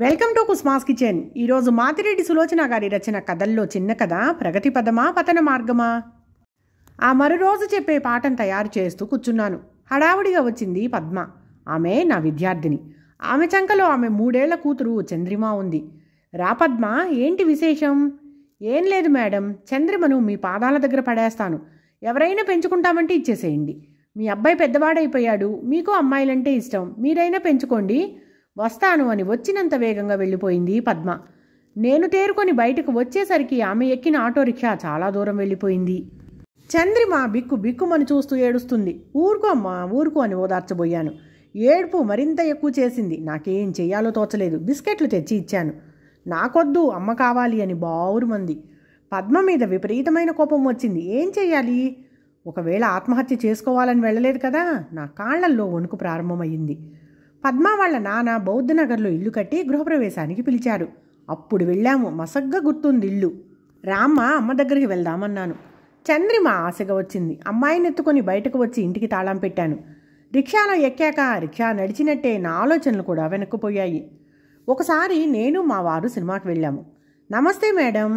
welcome to కుస్మాస్ kitchen ఈరోజు మాతిరెడ్డి సులోచన గారి రచన కథల్లో చిన్న కథ ప్రగతి పదమా పతన మార్గమా ఆ రోజు చెప్పే పాఠం తయారు చేస్తూ కూర్చున్నాను హడావుడిగా వచ్చింది పద్మ ఆమె నా విద్యార్థిని ఆమె చంకలో ఆమె మూడేళ్ల కూతురు చంద్రిమ ఉంది రా పద్మ ఏంటి విశేషం ఏం లేదు మేడం చంద్రిమను మీ పాదాల దగ్గర పడేస్తాను ఎవరైనా పెంచుకుంటామంటే ఇచ్చేసేయండి మీ అబ్బాయి పెద్దవాడైపోయాడు మీకు అమ్మాయిలంటే ఇష్టం మీరైనా పెంచుకోండి వస్తాను అని వచ్చినంత వేగంగా వెళ్ళిపోయింది పద్మ నేను తేరుకొని బయటకు వచ్చేసరికి ఆమె ఎక్కిన ఆటో రిక్షా చాలా దూరం వెళ్ళిపోయింది చంద్రిమ బిక్కు బిక్కుమని చూస్తూ ఏడుస్తుంది ఊరుకో అమ్మా ఊరుకో అని ఓదార్చబోయాను ఏడుపు మరింత ఎక్కువ చేసింది నాకేం చేయాలో తోచలేదు బిస్కెట్లు తెచ్చి ఇచ్చాను నాకొద్దు అమ్మ కావాలి అని బావురుమంది పద్మ మీద విపరీతమైన కోపం వచ్చింది ఏం చేయాలి ఒకవేళ ఆత్మహత్య చేసుకోవాలని వెళ్ళలేదు కదా నా కాళ్లల్లో వణుకు ప్రారంభమయ్యింది పద్మ వాళ్ళ నాన్న బౌద్ధనగర్లో ఇల్లు కట్టి గృహప్రవేశానికి పిలిచారు అప్పుడు వెళ్ళాము మసగ్గా గుర్తుంది ఇల్లు రామ్మ అమ్మ దగ్గరికి వెళ్దామన్నాను చంద్రిమ ఆశగా వచ్చింది అమ్మాయిని ఎత్తుకొని బయటకు వచ్చి ఇంటికి తాళం పెట్టాను రిక్షాలో ఎక్కాక రిక్షా నడిచినట్టే నా ఆలోచనలు కూడా వెనక్కుపోయాయి ఒకసారి నేను మా వారు సినిమాకి వెళ్ళాము నమస్తే మేడం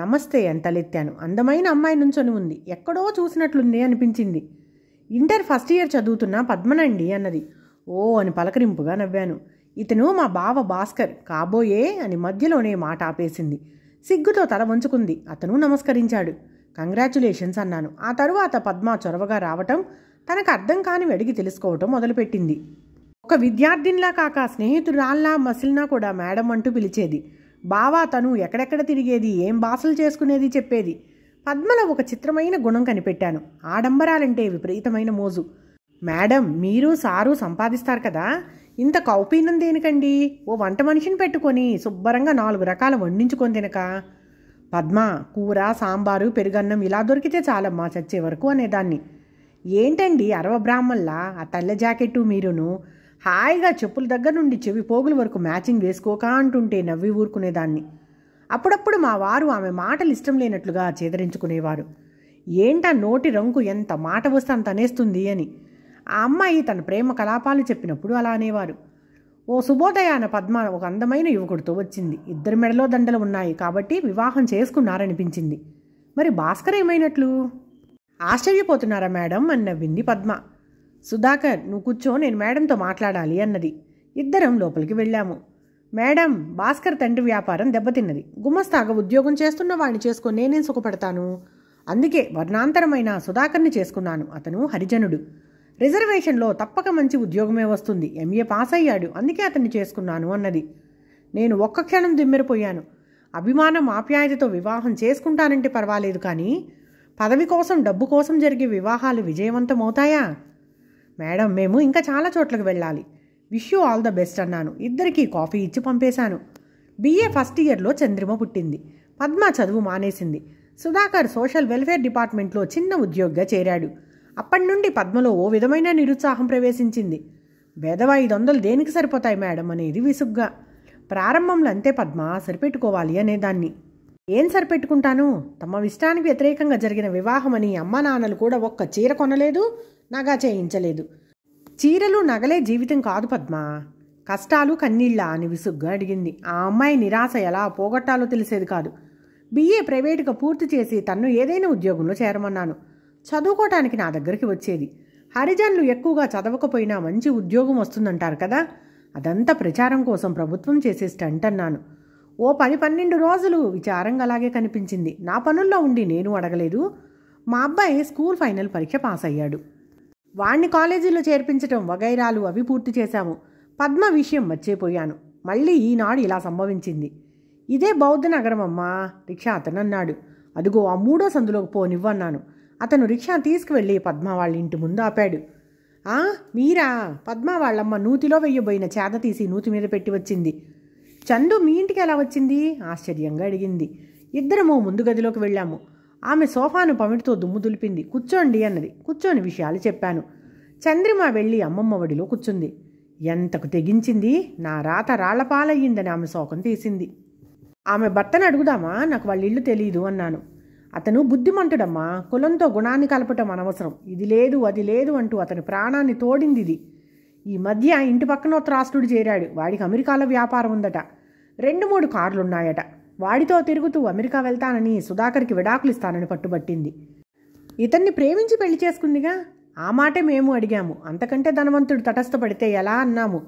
నమస్తే ఎంతలెత్తాను అందమైన అమ్మాయి నుంచొని ఉంది ఎక్కడో చూసినట్లుంది అనిపించింది ఇంటర్ ఫస్ట్ ఇయర్ చదువుతున్న పద్మనండి అన్నది ఓ అని పలకరింపుగా నవ్వాను ఇతను మా బావ భాస్కర్ కాబోయే అని మధ్యలోనే మాట ఆపేసింది సిగ్గుతో తల వంచుకుంది అతను నమస్కరించాడు కంగ్రాచులేషన్స్ అన్నాను ఆ తరువాత పద్మ చొరవగా రావటం తనకు అర్థం కాని అడిగి తెలుసుకోవటం మొదలుపెట్టింది ఒక విద్యార్థినిలా కాక స్నేహితురాల్లా మసిల్నా కూడా మేడం అంటూ పిలిచేది బావా తను ఎక్కడెక్కడ తిరిగేది ఏం బాసలు చేసుకునేది చెప్పేది పద్మలో ఒక చిత్రమైన గుణం కనిపెట్టాను ఆడంబరాలంటే విపరీతమైన మోజు మేడం మీరు సారు సంపాదిస్తారు కదా ఇంత కౌపీనం దేనికండి ఓ వంట మనిషిని పెట్టుకొని శుభ్రంగా నాలుగు రకాల వండించుకొని తినక పద్మ కూర సాంబారు పెరుగన్నం ఇలా దొరికితే చాలమ్మా చచ్చే వరకు అనేదాన్ని ఏంటండి అరవ బ్రాహ్మణ్లా ఆ తెల్ల జాకెట్టు మీరును హాయిగా చెప్పుల దగ్గర నుండి చెవి పోగుల వరకు మ్యాచింగ్ వేసుకోక అంటుంటే నవ్వి ఊరుకునేదాన్ని అప్పుడప్పుడు మా వారు ఆమె మాటలు ఇష్టం లేనట్లుగా చేదరించుకునేవారు ఏంటా నోటి రంగు ఎంత మాట వస్తే అంత అనేస్తుంది అని ఆ అమ్మాయి తన ప్రేమ కలాపాలు చెప్పినప్పుడు అలా అనేవారు ఓ శుభోదయాన పద్మ ఒక అందమైన యువకుడితో వచ్చింది ఇద్దరి మెడలో దండలు ఉన్నాయి కాబట్టి వివాహం చేసుకున్నారనిపించింది మరి భాస్కర్ ఏమైనట్లు ఆశ్చర్యపోతున్నారా మేడం అని నవ్వింది పద్మ సుధాకర్ నువ్వు కూర్చో నేను మేడంతో మాట్లాడాలి అన్నది ఇద్దరం లోపలికి వెళ్ళాము మేడం భాస్కర్ తండ్రి వ్యాపారం దెబ్బతిన్నది గుమ్మస్తాగ ఉద్యోగం చేస్తున్న వాడిని చేసుకుని నేనేం సుఖపడతాను అందుకే వర్ణాంతరమైన సుధాకర్ని చేసుకున్నాను అతను హరిజనుడు రిజర్వేషన్లో తప్పక మంచి ఉద్యోగమే వస్తుంది ఎంఏ పాస్ అయ్యాడు అందుకే అతన్ని చేసుకున్నాను అన్నది నేను ఒక్క క్షణం దిమ్మెరిపోయాను అభిమానం ఆప్యాయతతో వివాహం చేసుకుంటానంటే పర్వాలేదు కానీ పదవి కోసం డబ్బు కోసం జరిగే వివాహాలు విజయవంతమవుతాయా మేడం మేము ఇంకా చాలా చోట్లకు వెళ్ళాలి wish you all the best అన్నాను ఇద్దరికీ కాఫీ ఇచ్చి పంపేశాను బిఏ ఫస్ట్ ఇయర్లో చంద్రిమ పుట్టింది పద్మ చదువు మానేసింది సుధాకర్ సోషల్ వెల్ఫేర్ డిపార్ట్మెంట్లో చిన్న ఉద్యోగిగా చేరాడు అప్పటి నుండి పద్మలో ఓ విధమైన నిరుత్సాహం ప్రవేశించింది బెదవ ఐదు వందలు దేనికి సరిపోతాయి మేడం అనేది విసుగ్గా ప్రారంభంలో అంతే పద్మ సరిపెట్టుకోవాలి అనేదాన్ని ఏం సరిపెట్టుకుంటాను తమ ఇష్టానికి వ్యతిరేకంగా జరిగిన వివాహమని అమ్మ నాన్నలు కూడా ఒక్క చీర కొనలేదు నగా చేయించలేదు చీరలు నగలే జీవితం కాదు పద్మ కష్టాలు కన్నీళ్ళ అని విసుగ్గా అడిగింది ఆ అమ్మాయి నిరాశ ఎలా పోగొట్టాలో తెలిసేది కాదు బీఏ ప్రైవేటుగా పూర్తి చేసి తన్ను ఏదైనా ఉద్యోగంలో చేరమన్నాను చదువుకోవటానికి నా దగ్గరికి వచ్చేది హరిజనులు ఎక్కువగా చదవకపోయినా మంచి ఉద్యోగం వస్తుందంటారు కదా అదంతా ప్రచారం కోసం ప్రభుత్వం చేసే స్టంట్ అన్నాను ఓ పది పన్నెండు రోజులు విచారంగా అలాగే కనిపించింది నా పనుల్లో ఉండి నేను అడగలేదు మా అబ్బాయి స్కూల్ ఫైనల్ పరీక్ష పాస్ అయ్యాడు వాణ్ణి కాలేజీలో చేర్పించటం వగైరాలు అవి పూర్తి చేశాము పద్మ విషయం మర్చిపోయాను మళ్ళీ ఈనాడు ఇలా సంభవించింది ఇదే బౌద్ధ నగరం అమ్మా రిక్షా అతను అన్నాడు అదిగో ఆ మూడో సందులోకి పోనివ్వన్నాను అతను రిక్షా తీసుకువెళ్ళి పద్మావాళ్ళ వాళ్ళ ఇంటి ముందు ఆపాడు ఆ మీరా పద్మావాళ్ళమ్మ వాళ్ళమ్మ నూతిలో వెయ్యబోయిన చేత తీసి నూతి మీద పెట్టి వచ్చింది చందు మీ ఇంటికి ఎలా వచ్చింది ఆశ్చర్యంగా అడిగింది ఇద్దరము ముందు గదిలోకి వెళ్ళాము ఆమె సోఫాను పమిటితో దుమ్ము దులిపింది కూర్చోండి అన్నది కూర్చోని విషయాలు చెప్పాను చంద్రిమ వెళ్ళి అమ్మమ్మ ఒడిలో కూర్చుంది ఎంతకు తెగించింది నా రాత రాళ్లపాలయ్యిందని ఆమె శోకం తీసింది ఆమె భర్తను అడుగుదామా నాకు వాళ్ళ ఇల్లు తెలియదు అన్నాను అతను బుద్ధిమంతుడమ్మా కులంతో గుణాన్ని కలపటం అనవసరం ఇది లేదు అది లేదు అంటూ అతని ప్రాణాన్ని తోడింది ఇది ఈ మధ్య ఇంటి పక్కన త్రాస్తుడు చేరాడు వాడికి అమెరికాలో వ్యాపారం ఉందట రెండు మూడు కార్లున్నాయట వాడితో తిరుగుతూ అమెరికా వెళ్తానని సుధాకర్కి విడాకులు ఇస్తానని పట్టుబట్టింది ఇతన్ని ప్రేమించి పెళ్లి చేసుకుందిగా ఆ మాటే మేము అడిగాము అంతకంటే ధనవంతుడు తటస్థపడితే ఎలా అన్నాము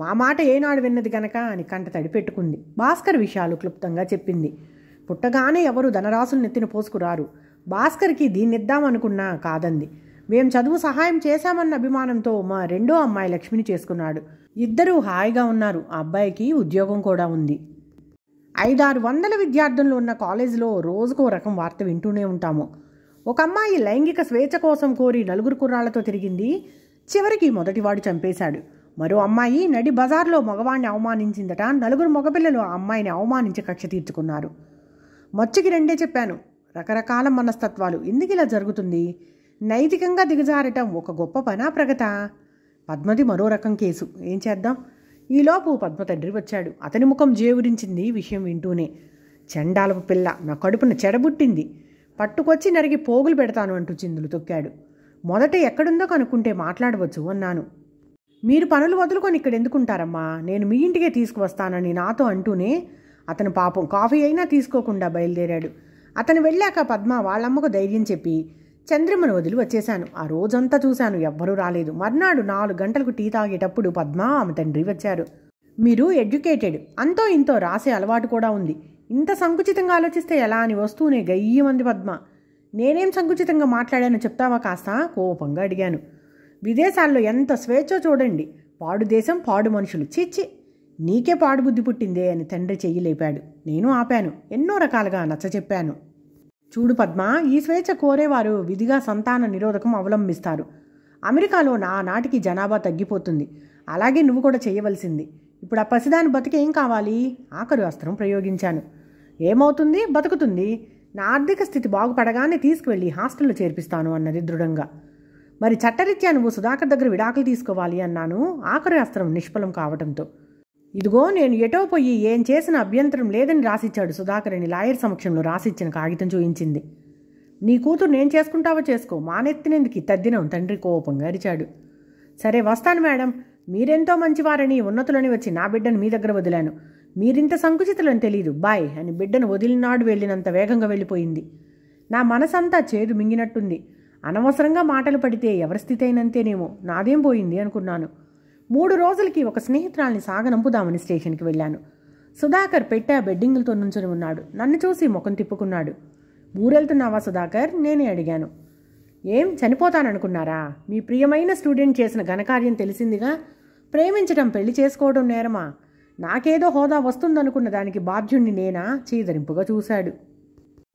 మా మాట ఏనాడు విన్నది గనక అని కంట తడిపెట్టుకుంది భాస్కర్ విషయాలు క్లుప్తంగా చెప్పింది పుట్టగానే ఎవరు ధనరాశులు నెత్తిన పోసుకురారు భాస్కర్కి దీన్నిద్దామనుకున్నా కాదంది మేం చదువు సహాయం చేశామన్న అభిమానంతో మా రెండో అమ్మాయి లక్ష్మిని చేసుకున్నాడు ఇద్దరూ హాయిగా ఉన్నారు ఆ అబ్బాయికి ఉద్యోగం కూడా ఉంది ఐదారు వందల విద్యార్థులు ఉన్న కాలేజీలో రోజుకో రకం వార్త వింటూనే ఉంటాము ఒక అమ్మాయి లైంగిక స్వేచ్ఛ కోసం కోరి నలుగురు కుర్రాళ్లతో తిరిగింది చివరికి మొదటివాడు చంపేశాడు మరో అమ్మాయి నడి బజార్లో మగవాణ్ణి అవమానించిందట నలుగురు మగపిల్లలు ఆ అమ్మాయిని అవమానించి కక్ష తీర్చుకున్నారు మచ్చికి రెండే చెప్పాను రకరకాల మనస్తత్వాలు ఎందుకు ఇలా జరుగుతుంది నైతికంగా దిగజారటం ఒక గొప్ప పనా ప్రగత పద్మది మరో రకం కేసు ఏం చేద్దాం ఈలోపు పద్మ తండ్రి వచ్చాడు అతని ముఖం జేవురించింది విషయం వింటూనే చెండాలపు పిల్ల నా కడుపున చెడబుట్టింది పట్టుకొచ్చి నరిగి పోగులు పెడతాను అంటూ చిందులు తొక్కాడు మొదట ఎక్కడుందో కనుక్కుంటే మాట్లాడవచ్చు అన్నాను మీరు పనులు వదులుకొని ఇక్కడ ఎందుకుంటారమ్మా నేను మీ ఇంటికే తీసుకువస్తానని నాతో అంటూనే అతను పాపం కాఫీ అయినా తీసుకోకుండా బయలుదేరాడు అతను వెళ్ళాక పద్మ వాళ్ళమ్మకు ధైర్యం చెప్పి చంద్రమ్మను వదిలి వచ్చేశాను ఆ రోజంతా చూశాను ఎవ్వరూ రాలేదు మర్నాడు నాలుగు గంటలకు టీ తాగేటప్పుడు పద్మ ఆమె తండ్రి వచ్చారు మీరు ఎడ్యుకేటెడ్ అంతో ఇంతో రాసే అలవాటు కూడా ఉంది ఇంత సంకుచితంగా ఆలోచిస్తే ఎలా అని వస్తూనే గయ్యమంది పద్మ నేనేం సంకుచితంగా మాట్లాడానో చెప్తావా కాస్త కోపంగా అడిగాను విదేశాల్లో ఎంత స్వేచ్ఛో చూడండి పాడు దేశం పాడు మనుషులు చిచ్చి నీకే పాడుబుద్ధి పుట్టిందే అని తండ్రి చెయ్యి లేపాడు నేను ఆపాను ఎన్నో రకాలుగా నచ్చచెప్పాను చూడు పద్మ ఈ స్వేచ్ఛ కోరేవారు విధిగా సంతాన నిరోధకం అవలంబిస్తారు అమెరికాలో నా నాటికి జనాభా తగ్గిపోతుంది అలాగే నువ్వు కూడా చేయవలసింది ఇప్పుడు ఆ పసిదాని బతికేం కావాలి ఆఖరు అస్త్రం ప్రయోగించాను ఏమవుతుంది బతుకుతుంది నా ఆర్థిక స్థితి బాగుపడగానే తీసుకువెళ్ళి హాస్టల్లో చేర్పిస్తాను అన్నది దృఢంగా మరి చట్టరీత్యా నువ్వు సుధాకర్ దగ్గర విడాకులు తీసుకోవాలి అన్నాను ఆఖరి అస్త్రం నిష్ఫలం కావడంతో ఇదిగో నేను ఎటో పోయి ఏం చేసిన అభ్యంతరం లేదని రాసిచ్చాడు సుధాకరని లాయర్ సమక్షంలో రాసిచ్చిన కాగితం చూయించింది నీ కూతురు నేను చేసుకుంటావో చేసుకో మానెత్తినందుకు తద్దినం తండ్రి కోపంగా అరిచాడు సరే వస్తాను మేడం మీరెంతో మంచివారని ఉన్నతులని వచ్చి నా బిడ్డను మీ దగ్గర వదిలాను మీరింత సంకుచితులని తెలియదు బాయ్ అని బిడ్డను వదిలినాడు వెళ్ళినంత వేగంగా వెళ్ళిపోయింది నా మనసంతా చేదు మింగినట్టుంది అనవసరంగా మాటలు పడితే ఎవరి స్థితి అయినంతేనేమో నాదేం పోయింది అనుకున్నాను మూడు రోజులకి ఒక స్నేహితురాల్ని సాగనంపుదామని స్టేషన్కి వెళ్ళాను సుధాకర్ పెట్టా బెడ్డింగులతో నుంచుని ఉన్నాడు నన్ను చూసి ముఖం తిప్పుకున్నాడు ఊరెళ్తున్నావా సుధాకర్ నేనే అడిగాను ఏం చనిపోతాననుకున్నారా మీ ప్రియమైన స్టూడెంట్ చేసిన ఘనకార్యం తెలిసిందిగా ప్రేమించడం పెళ్లి చేసుకోవడం నేరమా నాకేదో హోదా వస్తుందనుకున్న దానికి బాధ్యుణ్ణి నేనా చీదరింపుగా చూశాడు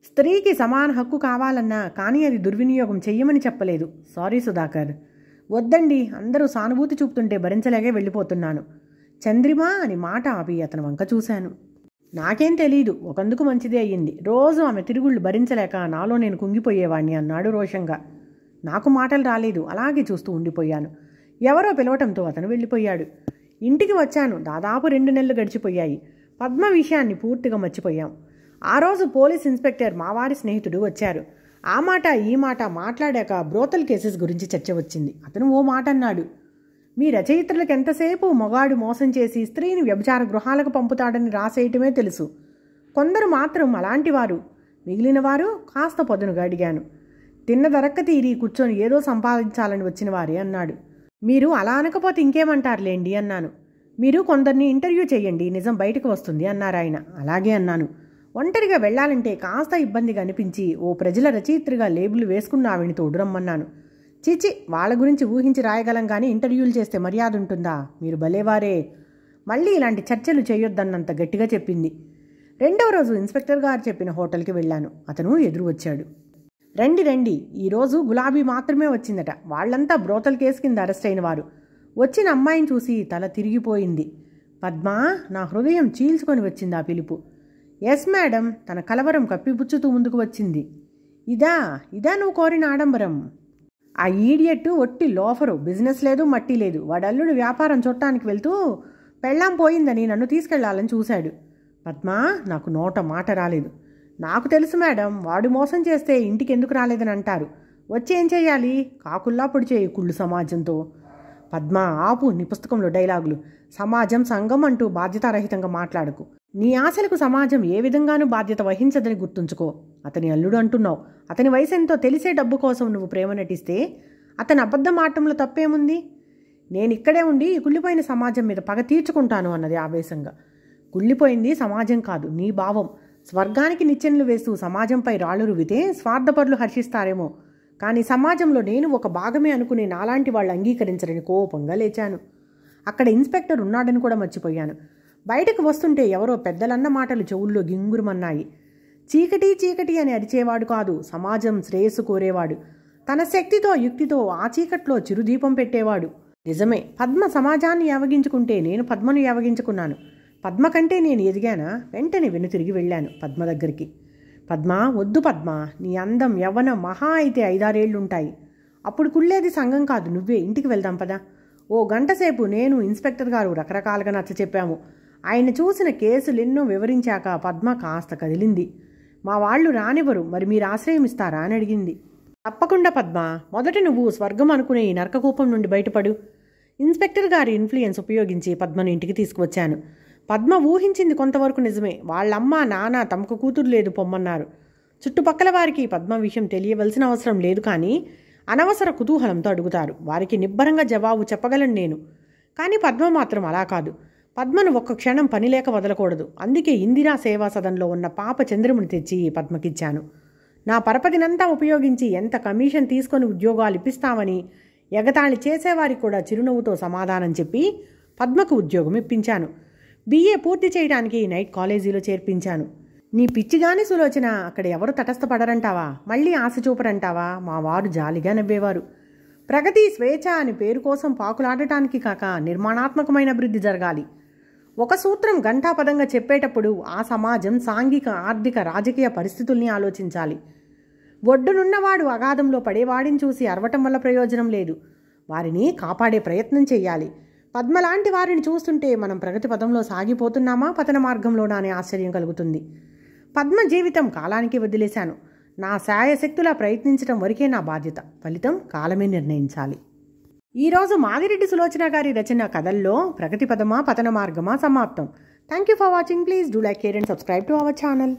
స్త్రీకి సమాన హక్కు కావాలన్నా కానీ అది దుర్వినియోగం చెయ్యమని చెప్పలేదు సారీ సుధాకర్ వద్దండి అందరూ సానుభూతి చూపుతుంటే భరించలేగే వెళ్ళిపోతున్నాను చంద్రిమా అని మాట ఆపి అతను వంక చూశాను నాకేం తెలీదు ఒకందుకు మంచిదే అయ్యింది రోజు ఆమె తిరుగుళ్ళు భరించలేక నాలో నేను కుంగిపోయేవాణ్ణి అన్నాడు రోషంగా నాకు మాటలు రాలేదు అలాగే చూస్తూ ఉండిపోయాను ఎవరో పిలవటంతో అతను వెళ్ళిపోయాడు ఇంటికి వచ్చాను దాదాపు రెండు నెలలు గడిచిపోయాయి పద్మ విషయాన్ని పూర్తిగా మర్చిపోయాం ఆ రోజు పోలీస్ ఇన్స్పెక్టర్ మావారి స్నేహితుడు వచ్చారు ఆ మాట ఈ మాట మాట్లాడాక బ్రోతల్ కేసెస్ గురించి చర్చ వచ్చింది అతను ఓ మాట అన్నాడు మీ రచయితలకు ఎంతసేపు మగాడు మోసం చేసి స్త్రీని వ్యభిచార గృహాలకు పంపుతాడని రాసేయటమే తెలుసు కొందరు మాత్రం అలాంటివారు మిగిలినవారు మిగిలిన వారు కాస్త పొదనుగా అడిగాను తిన్న దరక్క తీరి కూర్చొని ఏదో సంపాదించాలని వచ్చిన వారే అన్నాడు మీరు అలా అనకపోతే ఇంకేమంటారులేండి అన్నాను మీరు కొందరిని ఇంటర్వ్యూ చేయండి నిజం బయటకు వస్తుంది అన్నారు ఆయన అలాగే అన్నాను ఒంటరిగా వెళ్లాలంటే కాస్త ఇబ్బందిగా అనిపించి ఓ ప్రజల రచయిత్రిగా లేబుల్ వేసుకున్న ఆవిని తోడురమ్మన్నాను చిచి వాళ్ళ గురించి ఊహించి రాయగలం కానీ ఇంటర్వ్యూలు చేస్తే మర్యాద ఉంటుందా మీరు భలేవారే మళ్ళీ ఇలాంటి చర్చలు చేయొద్దన్నంత గట్టిగా చెప్పింది రెండవ రోజు ఇన్స్పెక్టర్ గారు చెప్పిన హోటల్కి వెళ్ళాను అతను ఎదురు వచ్చాడు రండి రండి ఈరోజు గులాబీ మాత్రమే వచ్చిందట వాళ్ళంతా బ్రోతల్ కేసు కింద అరెస్ట్ అయిన వారు వచ్చిన అమ్మాయిని చూసి తల తిరిగిపోయింది పద్మా నా హృదయం చీల్చుకొని వచ్చింది ఆ పిలుపు ఎస్ మేడం తన కలవరం కప్పిపుచ్చుతూ ముందుకు వచ్చింది ఇదా ఇదా నువ్వు కోరిన ఆడంబరం ఆ ఈడియట్ ఒట్టి లోఫరు బిజినెస్ లేదు మట్టి లేదు వాడల్లుడు వ్యాపారం చూడటానికి వెళ్తూ పెళ్ళాం పోయిందని నన్ను తీసుకెళ్లాలని చూశాడు పద్మా నాకు నోట మాట రాలేదు నాకు తెలుసు మేడం వాడు మోసం చేస్తే ఇంటికి ఎందుకు రాలేదని అంటారు వచ్చేం చేయాలి కాకుల్లా పొడి చేయి కుళ్ళు సమాజంతో పద్మ ఆపు నీ పుస్తకంలో డైలాగులు సమాజం సంఘం అంటూ బాధ్యతారహితంగా మాట్లాడకు నీ ఆశలకు సమాజం ఏ విధంగానూ బాధ్యత వహించదని గుర్తుంచుకో అతని అల్లుడు అంటున్నావు అతని వయసు ఎంతో తెలిసే డబ్బు కోసం నువ్వు ప్రేమ నటిస్తే అతని అబద్ధం ఆటంలో తప్పేముంది నేను ఇక్కడే ఉండి ఈ కుళ్ళిపోయిన సమాజం మీద పగ తీర్చుకుంటాను అన్నది ఆవేశంగా కుళ్ళిపోయింది సమాజం కాదు నీ భావం స్వర్గానికి నిచ్చెనలు వేస్తూ సమాజంపై రాళ్ళు రువితే స్వార్థపరులు హర్షిస్తారేమో కానీ సమాజంలో నేను ఒక భాగమే అనుకునే నాలాంటి వాళ్ళు అంగీకరించరని కోపంగా లేచాను అక్కడ ఇన్స్పెక్టర్ ఉన్నాడని కూడా మర్చిపోయాను బయటకు వస్తుంటే ఎవరో పెద్దలన్న మాటలు చెవుల్లో గింగురమన్నాయి చీకటి చీకటి అని అరిచేవాడు కాదు సమాజం శ్రేయస్సు కోరేవాడు తన శక్తితో యుక్తితో ఆ చీకట్లో చిరుదీపం పెట్టేవాడు నిజమే పద్మ సమాజాన్ని యావగించుకుంటే నేను పద్మను యావగించుకున్నాను పద్మ కంటే నేను ఎదిగానా వెంటనే వెను తిరిగి వెళ్ళాను పద్మ దగ్గరికి పద్మ వద్దు పద్మ నీ అందం యవ్వనం మహా అయితే ఐదారేళ్లుంటాయి అప్పుడు కుళ్ళేది సంఘం కాదు నువ్వే ఇంటికి వెళ్దాం పదా ఓ గంటసేపు నేను ఇన్స్పెక్టర్ గారు రకరకాలుగా నచ్చ చెప్పాము ఆయన చూసిన కేసులెన్నో వివరించాక పద్మ కాస్త కదిలింది మా వాళ్ళు రానివ్వరు మరి మీరు ఆశ్రయం ఇస్తారా అని అడిగింది తప్పకుండా పద్మ మొదట నువ్వు స్వర్గం అనుకునే ఈ నరకకూపం నుండి బయటపడు ఇన్స్పెక్టర్ గారి ఇన్ఫ్లుయెన్స్ ఉపయోగించి పద్మను ఇంటికి తీసుకువచ్చాను పద్మ ఊహించింది కొంతవరకు నిజమే వాళ్ళమ్మ నాన్న తమకు కూతురు లేదు పొమ్మన్నారు చుట్టుపక్కల వారికి పద్మ విషయం తెలియవలసిన అవసరం లేదు కానీ అనవసర కుతూహలంతో అడుగుతారు వారికి నిబ్బరంగా జవాబు చెప్పగలను నేను కానీ పద్మ మాత్రం అలా కాదు పద్మను ఒక్క క్షణం పనిలేక వదలకూడదు అందుకే ఇందిరా సేవా సదన్లో ఉన్న పాప చంద్రముని తెచ్చి పద్మకిచ్చాను నా పరపతినంతా ఉపయోగించి ఎంత కమిషన్ తీసుకొని ఉద్యోగాలు ఇప్పిస్తామని ఎగతాళి చేసేవారికి కూడా చిరునవ్వుతో సమాధానం చెప్పి పద్మకు ఉద్యోగం ఇప్పించాను బీఏ పూర్తి చేయడానికి నైట్ కాలేజీలో చేర్పించాను నీ పిచ్చిగాని సులోచన అక్కడ ఎవరు తటస్థపడరంటావా మళ్ళీ ఆశ చూపరంటావా మా వారు జాలిగా నవ్వేవారు ప్రగతి స్వేచ్ఛ అని పేరు కోసం పాకులాడటానికి కాక నిర్మాణాత్మకమైన అభివృద్ధి జరగాలి ఒక సూత్రం ఘంటాపదంగా చెప్పేటప్పుడు ఆ సమాజం సాంఘిక ఆర్థిక రాజకీయ పరిస్థితుల్ని ఆలోచించాలి ఒడ్డునున్నవాడు అగాధంలో పడేవాడిని చూసి అరవటం వల్ల ప్రయోజనం లేదు వారిని కాపాడే ప్రయత్నం చేయాలి పద్మలాంటి వారిని చూస్తుంటే మనం ప్రగతి పదంలో సాగిపోతున్నామా పతన మార్గంలోనే ఆశ్చర్యం కలుగుతుంది పద్మ జీవితం కాలానికి వదిలేశాను నా శాయశక్తులా ప్రయత్నించడం వరకే నా బాధ్యత ఫలితం కాలమే నిర్ణయించాలి ఈరోజు మాదిరెడ్డి సులోచన గారి రచన కథల్లో ప్రగతి పదమా పతన మార్గమా సమాప్తం thank you for watching please do like care and subscribe to our channel